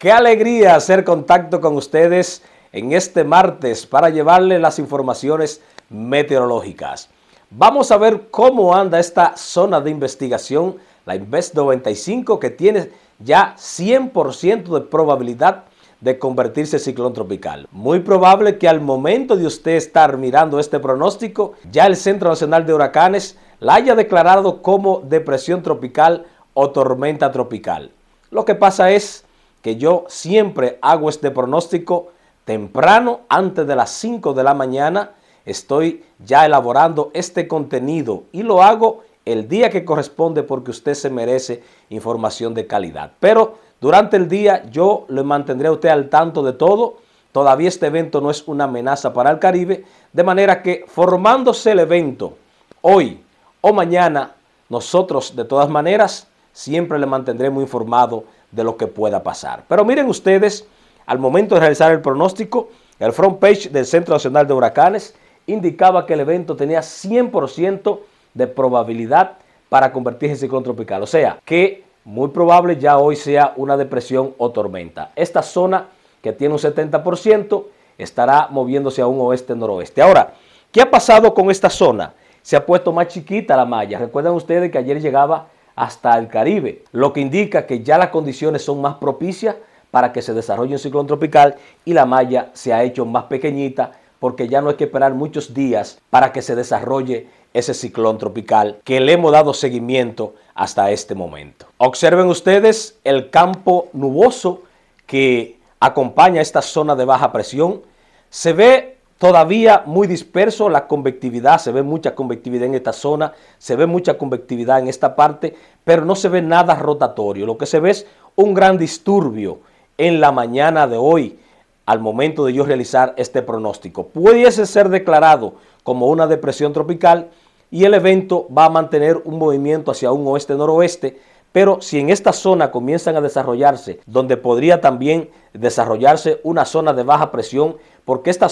Qué alegría hacer contacto con ustedes en este martes para llevarle las informaciones meteorológicas. Vamos a ver cómo anda esta zona de investigación, la Invest 95, que tiene ya 100% de probabilidad de convertirse en ciclón tropical. Muy probable que al momento de usted estar mirando este pronóstico, ya el Centro Nacional de Huracanes la haya declarado como depresión tropical o tormenta tropical. Lo que pasa es que yo siempre hago este pronóstico temprano, antes de las 5 de la mañana, estoy ya elaborando este contenido y lo hago el día que corresponde porque usted se merece información de calidad. Pero durante el día yo le mantendré a usted al tanto de todo. Todavía este evento no es una amenaza para el Caribe, de manera que formándose el evento hoy o mañana, nosotros de todas maneras siempre le mantendremos informado de lo que pueda pasar. Pero miren ustedes, al momento de realizar el pronóstico, el front page del Centro Nacional de Huracanes indicaba que el evento tenía 100% de probabilidad para convertirse en ciclón tropical. O sea, que muy probable ya hoy sea una depresión o tormenta. Esta zona que tiene un 70% estará moviéndose a un oeste-noroeste. Ahora, ¿qué ha pasado con esta zona? Se ha puesto más chiquita la malla. Recuerdan ustedes que ayer llegaba hasta el Caribe, lo que indica que ya las condiciones son más propicias para que se desarrolle un ciclón tropical y la malla se ha hecho más pequeñita porque ya no hay que esperar muchos días para que se desarrolle ese ciclón tropical que le hemos dado seguimiento hasta este momento. Observen ustedes el campo nuboso que acompaña esta zona de baja presión. Se ve Todavía muy disperso la convectividad, se ve mucha convectividad en esta zona, se ve mucha convectividad en esta parte, pero no se ve nada rotatorio. Lo que se ve es un gran disturbio en la mañana de hoy al momento de yo realizar este pronóstico. Pudiese ser declarado como una depresión tropical y el evento va a mantener un movimiento hacia un oeste-noroeste pero si en esta zona comienzan a desarrollarse, donde podría también desarrollarse una zona de baja presión, porque esta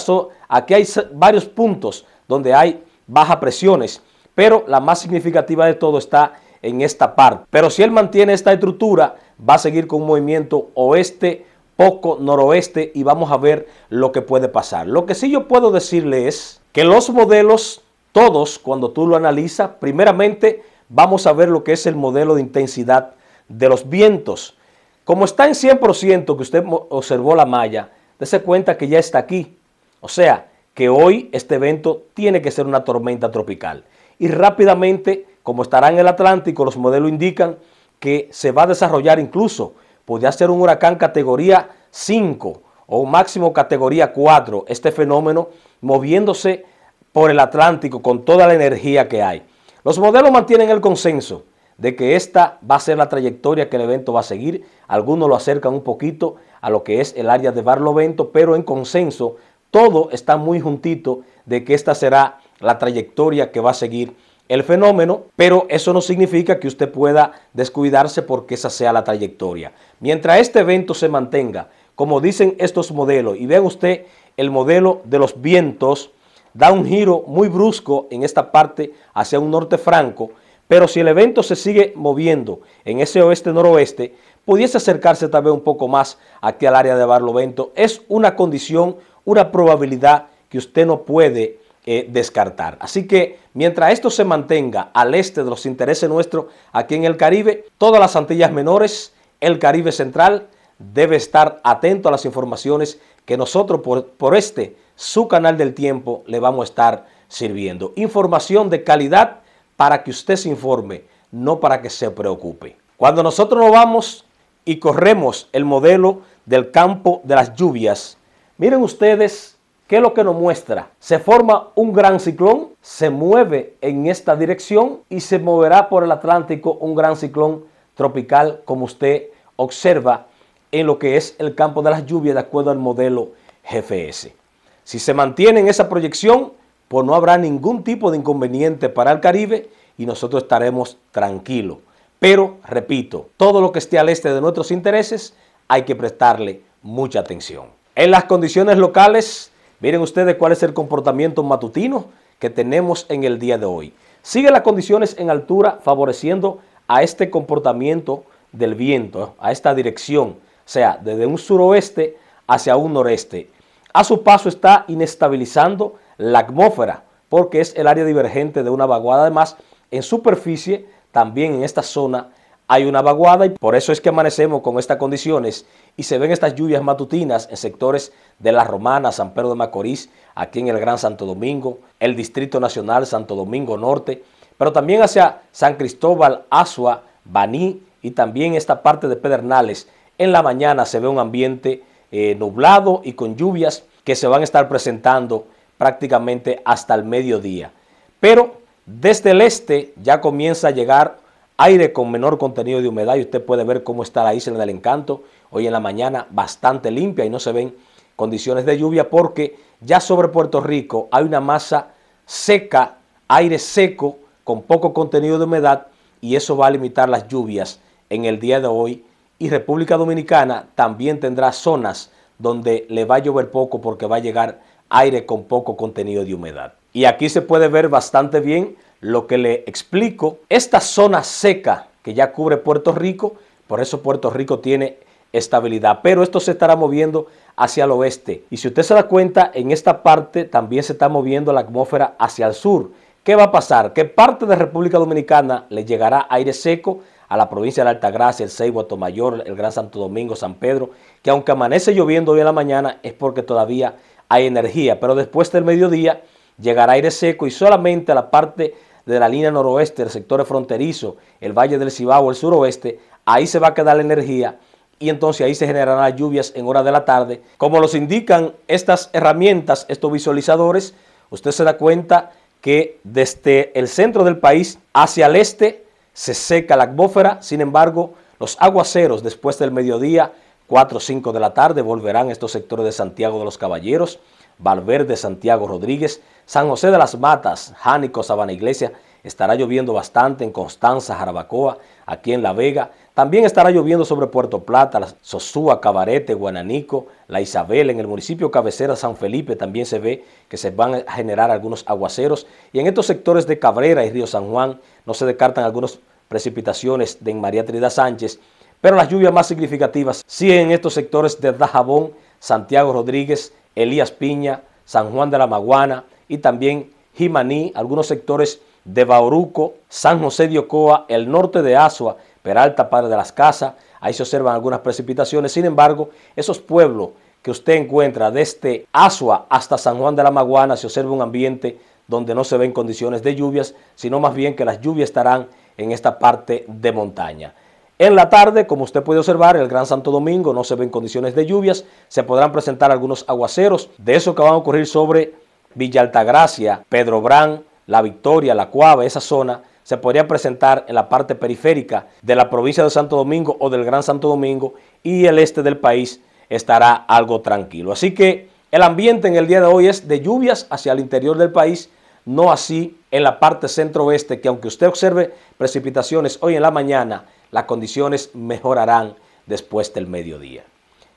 aquí hay varios puntos donde hay bajas presiones, pero la más significativa de todo está en esta parte. Pero si él mantiene esta estructura, va a seguir con un movimiento oeste, poco noroeste y vamos a ver lo que puede pasar. Lo que sí yo puedo decirle es que los modelos, todos, cuando tú lo analizas, primeramente vamos a ver lo que es el modelo de intensidad de los vientos. Como está en 100% que usted observó la malla, dése cuenta que ya está aquí. O sea, que hoy este evento tiene que ser una tormenta tropical. Y rápidamente, como estará en el Atlántico, los modelos indican que se va a desarrollar incluso, podría ser un huracán categoría 5 o máximo categoría 4, este fenómeno moviéndose por el Atlántico con toda la energía que hay. Los modelos mantienen el consenso de que esta va a ser la trayectoria que el evento va a seguir. Algunos lo acercan un poquito a lo que es el área de Barlovento, pero en consenso todo está muy juntito de que esta será la trayectoria que va a seguir el fenómeno, pero eso no significa que usted pueda descuidarse porque esa sea la trayectoria. Mientras este evento se mantenga, como dicen estos modelos, y vean usted el modelo de los vientos, da un giro muy brusco en esta parte hacia un norte franco, pero si el evento se sigue moviendo en ese oeste-noroeste, pudiese acercarse tal vez un poco más aquí al área de Barlovento. Es una condición, una probabilidad que usted no puede eh, descartar. Así que mientras esto se mantenga al este de los intereses nuestros aquí en el Caribe, todas las Antillas Menores, el Caribe Central, debe estar atento a las informaciones que nosotros por, por este su canal del tiempo le vamos a estar sirviendo. Información de calidad para que usted se informe, no para que se preocupe. Cuando nosotros nos vamos y corremos el modelo del campo de las lluvias, miren ustedes qué es lo que nos muestra. Se forma un gran ciclón, se mueve en esta dirección y se moverá por el Atlántico un gran ciclón tropical como usted observa en lo que es el campo de las lluvias de acuerdo al modelo GFS. Si se mantiene en esa proyección, pues no habrá ningún tipo de inconveniente para el Caribe y nosotros estaremos tranquilos. Pero, repito, todo lo que esté al este de nuestros intereses hay que prestarle mucha atención. En las condiciones locales, miren ustedes cuál es el comportamiento matutino que tenemos en el día de hoy. Sigue las condiciones en altura favoreciendo a este comportamiento del viento, a esta dirección, o sea, desde un suroeste hacia un noreste. A su paso está inestabilizando la atmósfera porque es el área divergente de una vaguada. Además, en superficie, también en esta zona, hay una vaguada y por eso es que amanecemos con estas condiciones y se ven estas lluvias matutinas en sectores de La Romana, San Pedro de Macorís, aquí en el Gran Santo Domingo, el Distrito Nacional Santo Domingo Norte, pero también hacia San Cristóbal, Asua, Baní y también esta parte de Pedernales. En la mañana se ve un ambiente eh, nublado y con lluvias que se van a estar presentando prácticamente hasta el mediodía. Pero desde el este ya comienza a llegar aire con menor contenido de humedad y usted puede ver cómo está la isla del encanto. Hoy en la mañana bastante limpia y no se ven condiciones de lluvia porque ya sobre Puerto Rico hay una masa seca, aire seco con poco contenido de humedad y eso va a limitar las lluvias en el día de hoy y República Dominicana también tendrá zonas donde le va a llover poco porque va a llegar aire con poco contenido de humedad. Y aquí se puede ver bastante bien lo que le explico. Esta zona seca que ya cubre Puerto Rico, por eso Puerto Rico tiene estabilidad, pero esto se estará moviendo hacia el oeste. Y si usted se da cuenta, en esta parte también se está moviendo la atmósfera hacia el sur. ¿Qué va a pasar? ¿Qué parte de República Dominicana le llegará aire seco a la provincia de la Altagracia, el Seibo, Tomayor, el Gran Santo Domingo, San Pedro, que aunque amanece lloviendo hoy en la mañana es porque todavía hay energía, pero después del mediodía llegará aire seco y solamente a la parte de la línea noroeste, el sector fronterizo, el Valle del Cibao, el suroeste, ahí se va a quedar la energía y entonces ahí se generarán lluvias en horas de la tarde. Como los indican estas herramientas, estos visualizadores, usted se da cuenta que desde el centro del país hacia el este se seca la atmósfera, sin embargo, los aguaceros después del mediodía, 4 o 5 de la tarde, volverán estos sectores de Santiago de los Caballeros, Valverde, Santiago Rodríguez, San José de las Matas, Jánico, Sabana Iglesia, estará lloviendo bastante en Constanza, Jarabacoa, aquí en La Vega, también estará lloviendo sobre Puerto Plata, Sosúa, Cabarete, Guananico, La Isabel. En el municipio cabecera San Felipe también se ve que se van a generar algunos aguaceros. Y en estos sectores de Cabrera y Río San Juan no se descartan algunos precipitaciones de María Trinidad Sánchez, pero las lluvias más significativas siguen en estos sectores de Dajabón, Santiago Rodríguez, Elías Piña, San Juan de la Maguana y también Jimaní, algunos sectores de Bauruco, San José de Ocoa, el norte de Asua, Peralta, Padre de las Casas, ahí se observan algunas precipitaciones, sin embargo, esos pueblos que usted encuentra desde Asua hasta San Juan de la Maguana, se observa un ambiente donde no se ven condiciones de lluvias, sino más bien que las lluvias estarán en esta parte de montaña. En la tarde, como usted puede observar, el Gran Santo Domingo no se ve en condiciones de lluvias, se podrán presentar algunos aguaceros, de eso que van a ocurrir sobre Villa Altagracia, Pedro Brán, La Victoria, La Cuava, esa zona, se podría presentar en la parte periférica de la provincia de Santo Domingo o del Gran Santo Domingo y el este del país estará algo tranquilo. Así que el ambiente en el día de hoy es de lluvias hacia el interior del país, no así en la parte centro-oeste, que aunque usted observe precipitaciones hoy en la mañana, las condiciones mejorarán después del mediodía.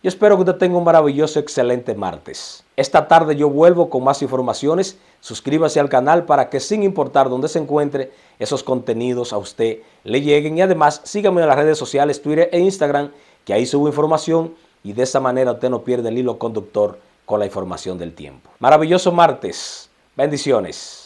Yo espero que usted tenga un maravilloso, excelente martes. Esta tarde yo vuelvo con más informaciones. Suscríbase al canal para que sin importar dónde se encuentre, esos contenidos a usted le lleguen. Y además sígame en las redes sociales, Twitter e Instagram, que ahí subo información y de esa manera usted no pierde el hilo conductor con la información del tiempo. Maravilloso martes. Bendiciones.